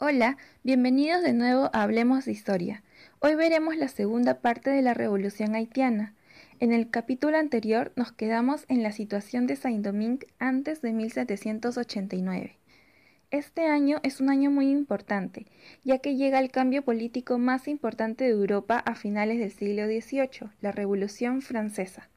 Hola, bienvenidos de nuevo a Hablemos de Historia. Hoy veremos la segunda parte de la Revolución Haitiana. En el capítulo anterior nos quedamos en la situación de Saint-Domingue antes de 1789. Este año es un año muy importante, ya que llega el cambio político más importante de Europa a finales del siglo XVIII, la Revolución Francesa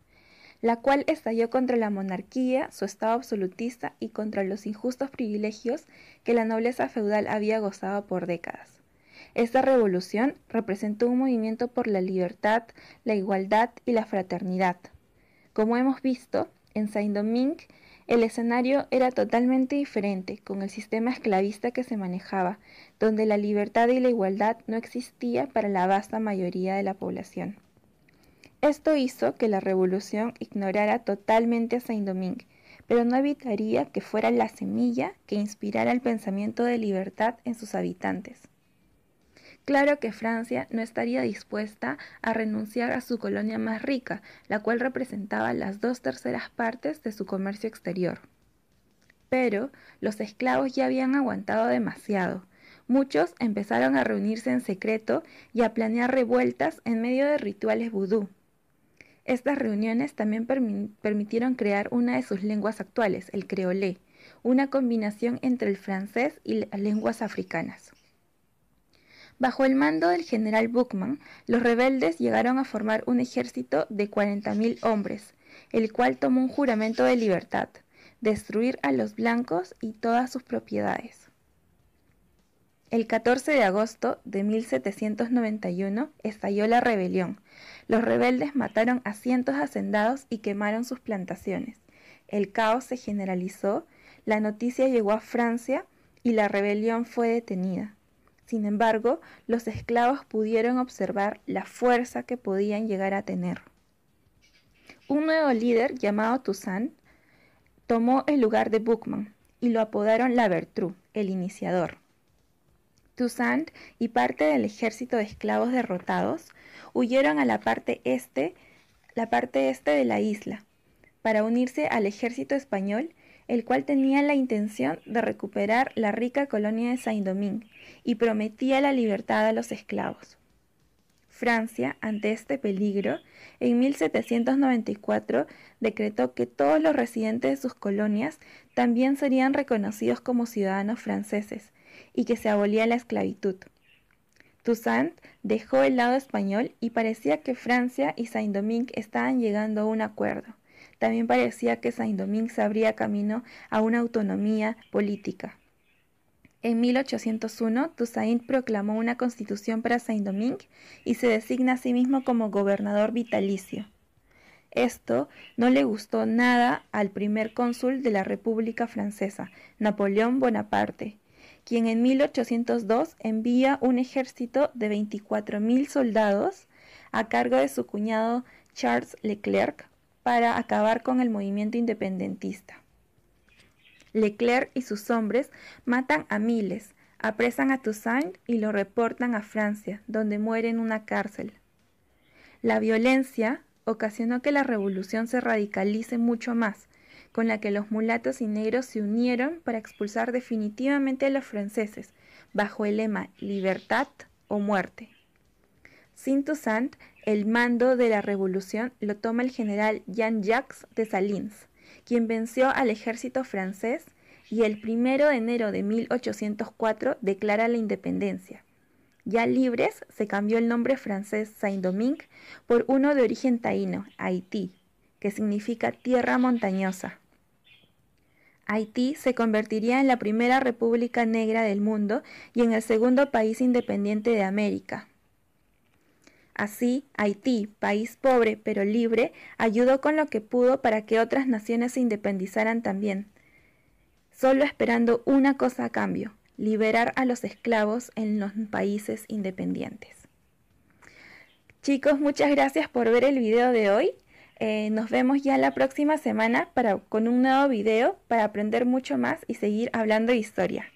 la cual estalló contra la monarquía, su estado absolutista y contra los injustos privilegios que la nobleza feudal había gozado por décadas. Esta revolución representó un movimiento por la libertad, la igualdad y la fraternidad. Como hemos visto, en Saint-Domingue el escenario era totalmente diferente con el sistema esclavista que se manejaba, donde la libertad y la igualdad no existían para la vasta mayoría de la población. Esto hizo que la revolución ignorara totalmente a Saint-Domingue, pero no evitaría que fuera la semilla que inspirara el pensamiento de libertad en sus habitantes. Claro que Francia no estaría dispuesta a renunciar a su colonia más rica, la cual representaba las dos terceras partes de su comercio exterior. Pero los esclavos ya habían aguantado demasiado. Muchos empezaron a reunirse en secreto y a planear revueltas en medio de rituales vudú. Estas reuniones también permitieron crear una de sus lenguas actuales, el creolé, una combinación entre el francés y las lenguas africanas. Bajo el mando del general Buckman, los rebeldes llegaron a formar un ejército de 40.000 hombres, el cual tomó un juramento de libertad, destruir a los blancos y todas sus propiedades. El 14 de agosto de 1791 estalló la rebelión, los rebeldes mataron a cientos de hacendados y quemaron sus plantaciones. El caos se generalizó, la noticia llegó a Francia y la rebelión fue detenida. Sin embargo, los esclavos pudieron observar la fuerza que podían llegar a tener. Un nuevo líder llamado Toussaint tomó el lugar de Buckman y lo apodaron Vertu, el iniciador. Toussaint y parte del ejército de esclavos derrotados huyeron a la parte este, la parte este de la isla, para unirse al ejército español, el cual tenía la intención de recuperar la rica colonia de Saint-Domingue y prometía la libertad a los esclavos. Francia, ante este peligro, en 1794 decretó que todos los residentes de sus colonias también serían reconocidos como ciudadanos franceses, y que se abolía la esclavitud. Toussaint dejó el lado español y parecía que Francia y Saint-Domingue estaban llegando a un acuerdo. También parecía que Saint-Domingue se abría camino a una autonomía política. En 1801, Toussaint proclamó una constitución para Saint-Domingue y se designa a sí mismo como gobernador vitalicio. Esto no le gustó nada al primer cónsul de la República Francesa, Napoleón Bonaparte, quien en 1802 envía un ejército de 24.000 soldados a cargo de su cuñado Charles Leclerc para acabar con el movimiento independentista. Leclerc y sus hombres matan a miles, apresan a Toussaint y lo reportan a Francia, donde muere en una cárcel. La violencia ocasionó que la revolución se radicalice mucho más, con la que los mulatos y negros se unieron para expulsar definitivamente a los franceses, bajo el lema libertad o muerte. Sin Toussaint, el mando de la revolución lo toma el general Jean-Jacques de Salins, quien venció al ejército francés y el 1 de enero de 1804 declara la independencia. Ya libres, se cambió el nombre francés Saint-Domingue por uno de origen taíno, Haití, que significa tierra montañosa. Haití se convertiría en la primera república negra del mundo y en el segundo país independiente de América. Así, Haití, país pobre pero libre, ayudó con lo que pudo para que otras naciones se independizaran también, solo esperando una cosa a cambio, liberar a los esclavos en los países independientes. Chicos, muchas gracias por ver el video de hoy. Eh, nos vemos ya la próxima semana para, con un nuevo video para aprender mucho más y seguir hablando de historia.